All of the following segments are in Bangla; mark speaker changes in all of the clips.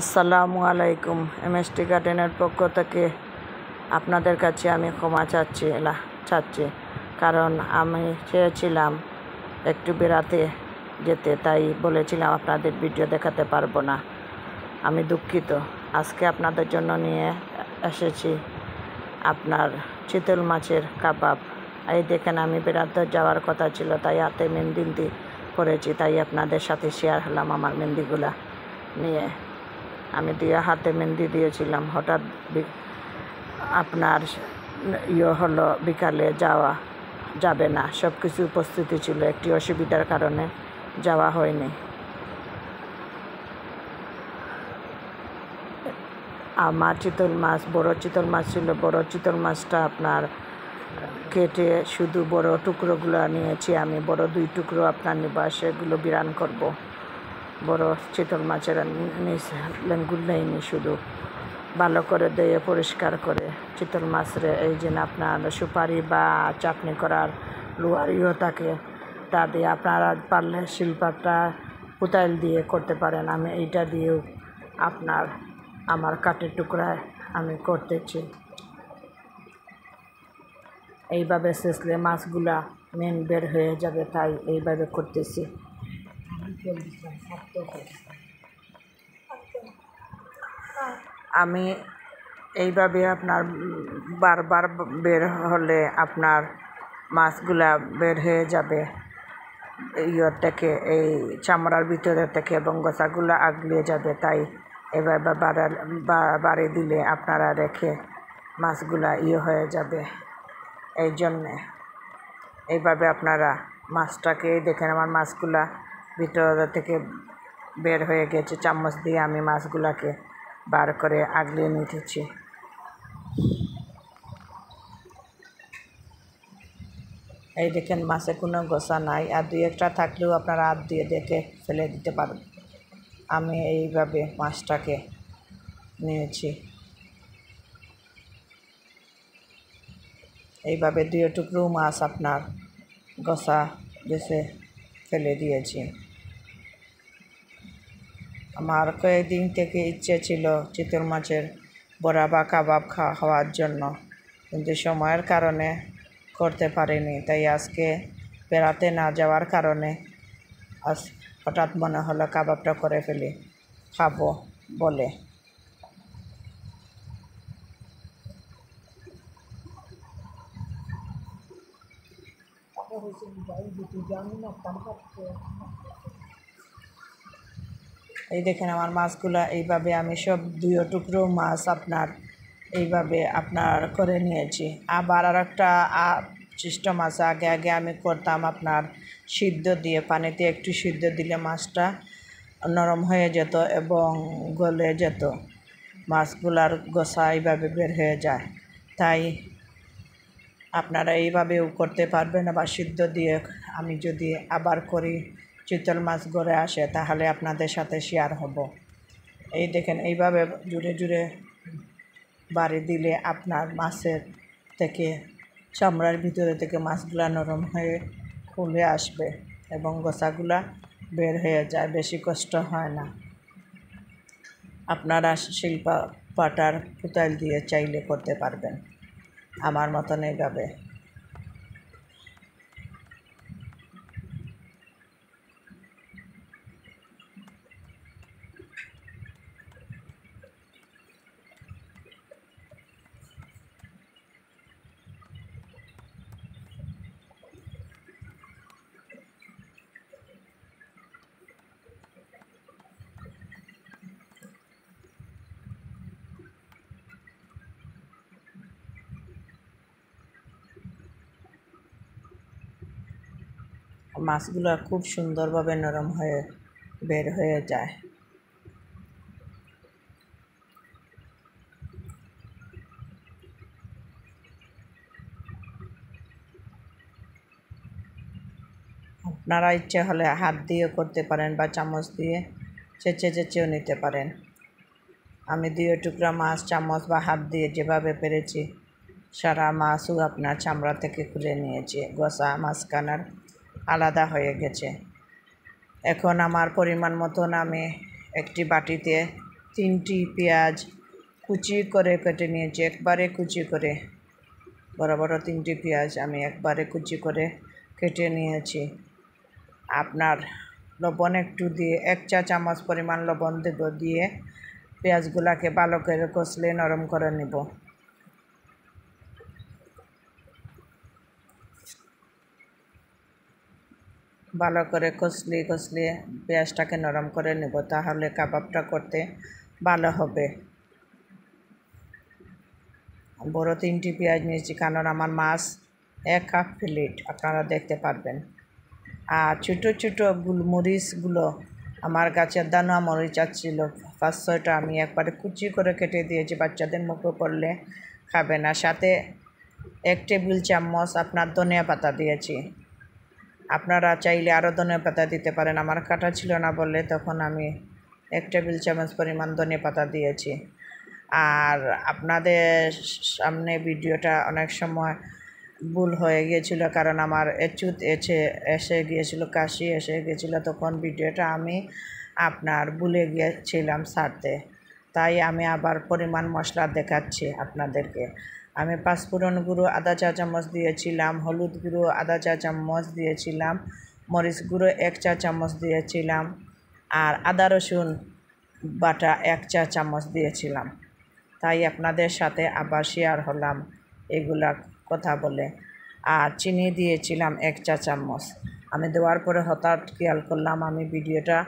Speaker 1: আসসালামু আলাইকুম এমএসটি গার্ডেনের পক্ষ থেকে আপনাদের কাছে আমি ক্ষমা চাচ্ছি চাচ্ছি কারণ আমি চেয়েছিলাম একটু বেড়াতে যেতে তাই বলেছিলাম আপনাদের ভিডিও দেখাতে পারবো না আমি দুঃখিত আজকে আপনাদের জন্য নিয়ে এসেছি আপনার চিতল মাছের কাবাব এই দেখেন আমি বেড়াতে যাওয়ার কথা ছিল তাই হাতে মেন্দিন্দি করেছি তাই আপনাদের সাথে শেয়ার হলাম আমার মেহেন্দিগুলা নিয়ে আমি দিয়ে হাতে মেহেন্দি দিয়েছিলাম হঠাৎ আপনার ইয়ে হলো বিকালে যাওয়া যাবে না সব কিছু উপস্থিতি ছিল একটি অসুবিধার কারণে যাওয়া হয়নি আমার চিতল মাছ বড় চিতল মাছ ছিল বড় চিতল মাছটা আপনার কেটে শুধু বড় টুকরোগুলো নিয়েছি আমি বড় দুই টুকরো আপনার নিবাস এগুলো বিরান করবো বড় চিতল মাছের নিচ বেঙ্গুল্লাইনি শুধু ভালো করে দিয়ে পরিষ্কার করে চিতল মাছরে এই যে আপনার সুপারি বা চাটনি করার লোহারিও থাকে তা দিয়ে আপনারা পারলে শিল্পাটা পুতাইল দিয়ে করতে পারেন আমি এইটা দিয়েও আপনার আমার কাঠের টুকরায় আমি করতেছি এইভাবে শেষলে মাছগুলা মেন বের হয়ে যাবে তাই এইভাবে করতেছি আমি এইভাবে আপনার বারবার বের হলে আপনার মাছগুলা বের হয়ে যাবে ইয়ের থেকে এই চামড়ার ভিতরে থেকে এবং গোসাগুলো আগলিয়ে যাবে তাই এবার বাড়ে দিলে আপনারা রেখে মাছগুলা ইয়ে হয়ে যাবে এই জন্যে এইভাবে আপনারা মাছটাকে দেখেন আমার মাছগুলা ভিতর থেকে বের হয়ে গেছে চামচ দিয়ে আমি মাছগুলোকে বার করে আগলে নিতেছি এই দেখেন মাছে কোনো গোসা নাই আর দুই একটা থাকলেও আপনারা হাত দিয়ে দেখে ফেলে দিতে পারবেন আমি এইভাবে মাছটাকে নিয়েছি এইভাবে দুই টুকরো মাছ আপনার গোসা বেছে ফেলে দিয়েছি আমার কয়েকদিন থেকে ইচ্ছে ছিল চিতর মাছের বড়া বা কাবাব খাওয়া খাওয়ার জন্য কিন্তু সময়ের কারণে করতে পারিনি তাই আজকে বেড়াতে না যাওয়ার কারণে আজ হঠাৎ মনে হলো কাবাবটা করে ফেলি খাবো বলে জানি না এই দেখেন আমার মাছগুলো এইভাবে আমি সব দুয়ো টুকরো মাছ আপনার এইভাবে আপনার করে নিয়েছি আবার আর একটা চিষ্ট মাছ আগে আগে আমি করতাম আপনার সিদ্ধ দিয়ে পানিতে একটু সিদ্ধ দিলে মাছটা নরম হয়ে যেত এবং গলে যেত মাছগুলার গোসা এইভাবে বের হয়ে যায় তাই আপনারা এইভাবেও করতে পারবেন আবার সিদ্ধ দিয়ে আমি যদি আবার করি শীতল মাছ গড়ে আসে তাহলে আপনাদের সাথে শেয়ার হব এই দেখেন এইভাবে জুড়ে জুড়ে বাড়ি দিলে আপনার মাছের থেকে চামড়ার ভিতরে থেকে মাছগুলা নরম হয়ে খুলে আসবে এবং গোসাগুলা বের হয়ে যায় বেশি কষ্ট হয় না আপনারা শিল্পা পাটার পুতাল দিয়ে চাইলে করতে পারবেন আমার মতন এইভাবে মাছগুলো খুব সুন্দরভাবে নরম হয়ে বের হয়ে যায় আপনারা ইচ্ছে হলে হাত দিয়ে করতে পারেন বা চামচ দিয়ে চেঁচে চেঁচেও নিতে পারেন আমি দুই টুকরা মাছ চামচ বা হাত দিয়ে যেভাবে পেরেছি সারা মাছও আপনার চামড়া থেকে খুলে নিয়েছে গোসা মাছখানার আলাদা হয়ে গেছে এখন আমার পরিমাণ মতন আমি একটি বাটিতে তিনটি পেঁয়াজ কুচি করে কেটে নিয়েছি একবারে কুচি করে বড় বড় তিনটি পেঁয়াজ আমি একবারে কুচি করে কেটে নিয়েছি আপনার লবণ একটু দিয়ে এক চা চামচ পরিমাণ লবণ দেব দিয়ে পেঁয়াজগুলাকে ভালো করে কষলে নরম করে নেব ভালো করে কষলিয়ে কষলিয়ে পেঁয়াজটাকে নরম করে নেব তাহলে কাবাবটা করতে ভালো হবে বড় তিনটি পেঁয়াজ নিয়েছি কারণ আমার মাছ এক হাফ প্লেট আপনারা দেখতে পারবেন আর ছোটো ছোটো গুলমরিচগুলো আমার গাছের দানা মরিচ আছিল পাঁচ ছয়টা আমি একবারে কুচি করে কেটে দিয়েছি বাচ্চাদের মুখে করলে খাবে না সাথে এক টেবিল চামচ আপনার ধনিয়া পাতা দিয়েছি আপনারা চাইলে আরও ধনে পাতা দিতে পারেন আমার কাটা ছিল না বললে তখন আমি এক টেবিল চামচ পরিমাণ ধনে পাতা দিয়েছি আর আপনাদের সামনে ভিডিওটা অনেক সময় ভুল হয়ে গিয়েছিল কারণ আমার এচুত এসে এসে গিয়েছিল কাশি এসে গিয়েছিল তখন ভিডিওটা আমি আপনার ভুলে গিয়েছিলাম সারতে তাই আমি আবার পরিমাণ মশলা দেখাচ্ছি আপনাদেরকে আমি পাঁচফোড়ন গুঁড়ো আধা চা চামচ দিয়েছিলাম হলুদ গুঁড়ো আধা চা চামচ দিয়েছিলাম মরিচ গুঁড়ো এক চা চামচ দিয়েছিলাম আর আদা রসুন বাটা এক চা চামচ দিয়েছিলাম তাই আপনাদের সাথে আবার শেয়ার হলাম এগুলা কথা বলে আর চিনি দিয়েছিলাম এক চা চামচ আমি দেওয়ার পরে হঠাৎ খেয়াল করলাম আমি ভিডিওটা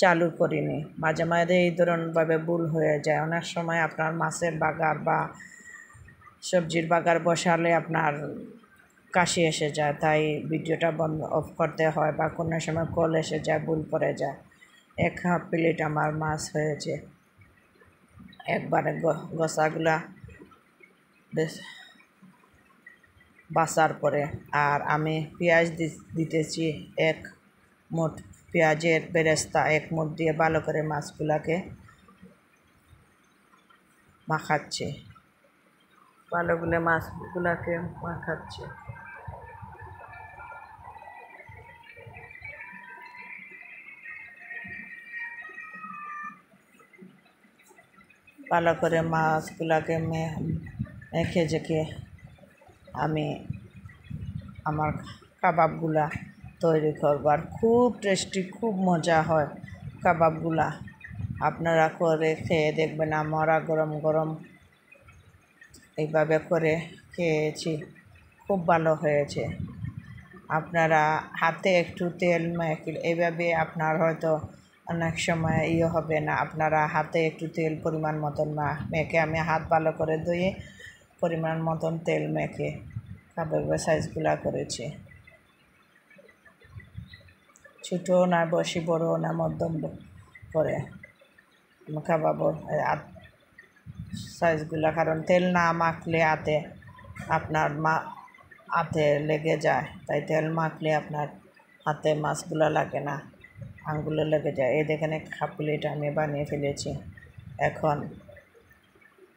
Speaker 1: চালু করিনি মাঝে মাঝে এই ধরনভাবে ভুল হয়ে যায় অনেক সময় আপনার মাছের বাগার বা সবজির বাগার বসালে আপনার কাশি এসে যায় তাই ভিডিওটা বন্ধ অফ করতে হয় বা কোনো সময় কল এসে যায় ভুল পড়ে যায় এক হাফ প্লেট আমার মাছ হয়েছে একবারে গসাগুলা বেশ বাসার পরে আর আমি পেঁয়াজ দিতেছি এক মুঠ পেঁয়াজের বেরেস্তা এক মুঠ দিয়ে ভালো করে মাছগুলাকে মাখাচ্ছি পালকগুলো মাছগুলাকে মাখাচ্ছে ভালো করে মাছগুলাকে মেখে জেখে আমি আমার কাবাবগুলা তৈরি করবার খুব টেস্টি খুব মজা হয় কাবাবগুলা আপনারা করে খেয়ে দেখবেন আমরা গরম গরম এইভাবে করে খেয়েছি খুব ভালো হয়েছে আপনারা হাতে একটু তেল মেখে এইভাবে আপনার হয়তো অনেক সময় ইয়ে হবে না আপনারা হাতে একটু তেল পরিমাণ মতন মা মেখে আমি হাত ভালো করে ধুয়ে পরিমাণ মতন তেল মেখে খাবার সাইজগুলো করেছি ছোটো না বসি বড় না মধ্যম করে খাবার আর সাইজগুলো কারণ তেল না মাখলে হাতে আপনার মা হাতে লেগে যায় তাই তেল মাখলে আপনার হাতে মাছগুলো লাগে না আঙ্গুলে লেগে যায় এই দেখেন এক প্লেট আমি বানিয়ে ফেলেছি এখন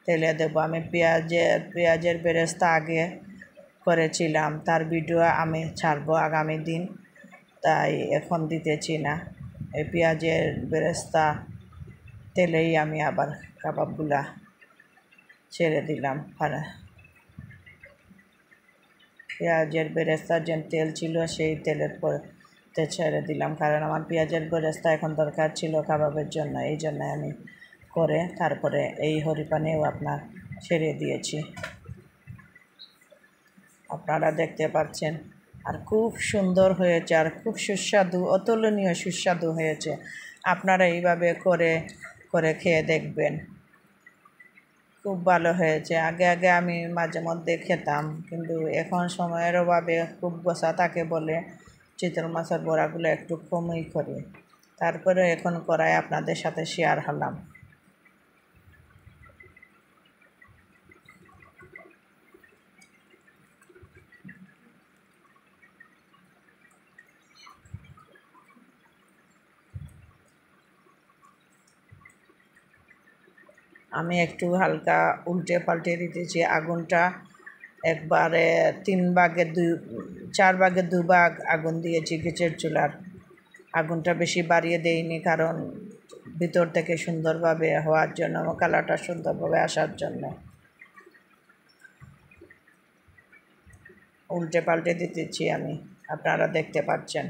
Speaker 1: তেলে দেবো আমি পেঁয়াজের পেঁয়াজের বেরেস্তা আগে করেছিলাম তার ভিডিও আমি ছাড়বো আগামী দিন তাই এখন দিতেছি না এই পেঁয়াজের বেরেস্তা তেলেই আমি আবার কাবাবগুলা ছেড়ে দিলাম পেঁয়াজের বেরেস্তার যে তেল ছিল সেই তেলের পরে ছেড়ে দিলাম কারণ আমার পেঁয়াজের বেরেস্তা এখন দরকার ছিল কাবাবের জন্য এই জন্য আমি করে তারপরে এই হরিপানেও আপনার ছেড়ে দিয়েছি আপনারা দেখতে পাচ্ছেন আর খুব সুন্দর হয়েছে আর খুব সুস্বাদু অতুলনীয় সুস্বাদু হয়েছে আপনারা এইভাবে করে করে খেয়ে দেখবেন খুব ভালো হয়েছে আগে আগে আমি মাঝে মধ্যে খেতাম কিন্তু এখন সময়ের অভাবে খুব গোসা থাকে বলে চিতল মাছের বড়াগুলো একটু কমই করি তারপরে এখন করায় আপনাদের সাথে শেয়ার হলাম আমি একটু হালকা উল্টে পাল্টে দিতেছি আগুনটা একবারে তিন ভাগের দুই চার ভাগের দুভাগ আগুন দিয়েছি গেছের চুলার আগুনটা বেশি বাড়িয়ে দেইনি কারণ ভিতর থেকে সুন্দরভাবে হওয়ার জন্য কালারটা সুন্দরভাবে আসার জন্য উল্টে পাল্টে দিতেছি আমি আপনারা দেখতে পাচ্ছেন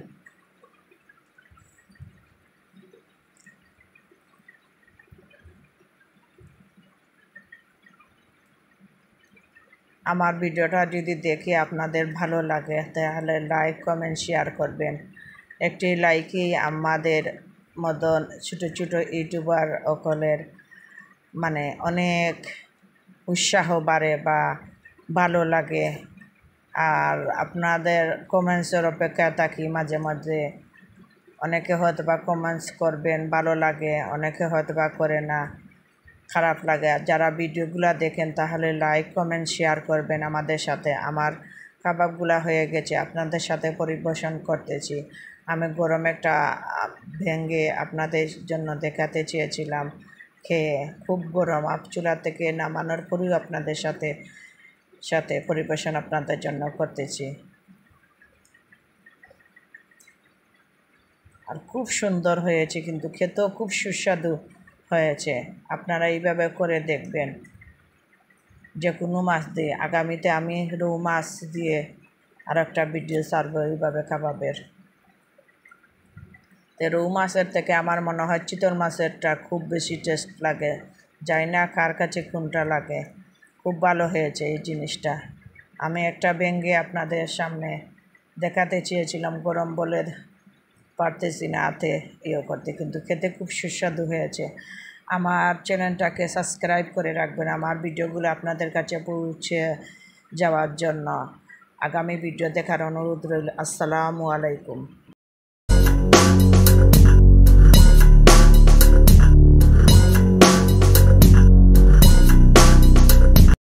Speaker 1: আমার ভিডিওটা যদি দেখে আপনাদের ভালো লাগে তাহলে লাইক কমেন্ট শেয়ার করবেন একটি লাইকই আমাদের মতন ছোট ছোট ইউটিউবার অকলের মানে অনেক উৎসাহ বাড়ে বা ভালো লাগে আর আপনাদের কমেন্টসের অপেক্ষা থাকি মাঝে মাঝে অনেকে হয়তো বা কমেন্টস করবেন ভালো লাগে অনেকে হয়তো বা করে না খারাপ লাগে যারা ভিডিওগুলো দেখেন তাহলে লাইক কমেন্ট শেয়ার করবেন আমাদের সাথে আমার কাবাবগুলা হয়ে গেছে আপনাদের সাথে পরিবেশন করতেছি আমি গরম একটা ভেঙে আপনাদের জন্য দেখাতে চেয়েছিলাম খেয়ে খুব গরম আপ চুলা থেকে নামানোর পরেও আপনাদের সাথে সাথে পরিবেশন আপনাদের জন্য করতেছি আর খুব সুন্দর হয়েছে কিন্তু খেতেও খুব সুস্বাদু হয়েছে আপনারা এইভাবে করে দেখবেন যে কোনো মাছ দিয়ে আগামীতে আমি রৌ মাছ দিয়ে আর একটা ভিডিও সারব এইভাবে খাবাবের তো রৌ মাছের থেকে আমার মনে হয় চিতল মাছেরটা খুব বেশি টেস্ট লাগে যাই না কার কাছে কোনটা লাগে খুব ভালো হয়েছে এই জিনিসটা আমি একটা ব্যঙ্গে আপনাদের সামনে দেখাতে চেয়েছিলাম গরম বলে পারতেছি না আতে ইয়ে করতে কিন্তু খেতে খুব সুস্বাদু হয়েছে আমার চ্যানেলটাকে সাবস্ক্রাইব করে রাখবেন আমার ভিডিওগুলো আপনাদের কাছে পৌঁছে যাওয়ার জন্য আগামী ভিডিও দেখার অনুরোধ রইল আসসালামু আলাইকুম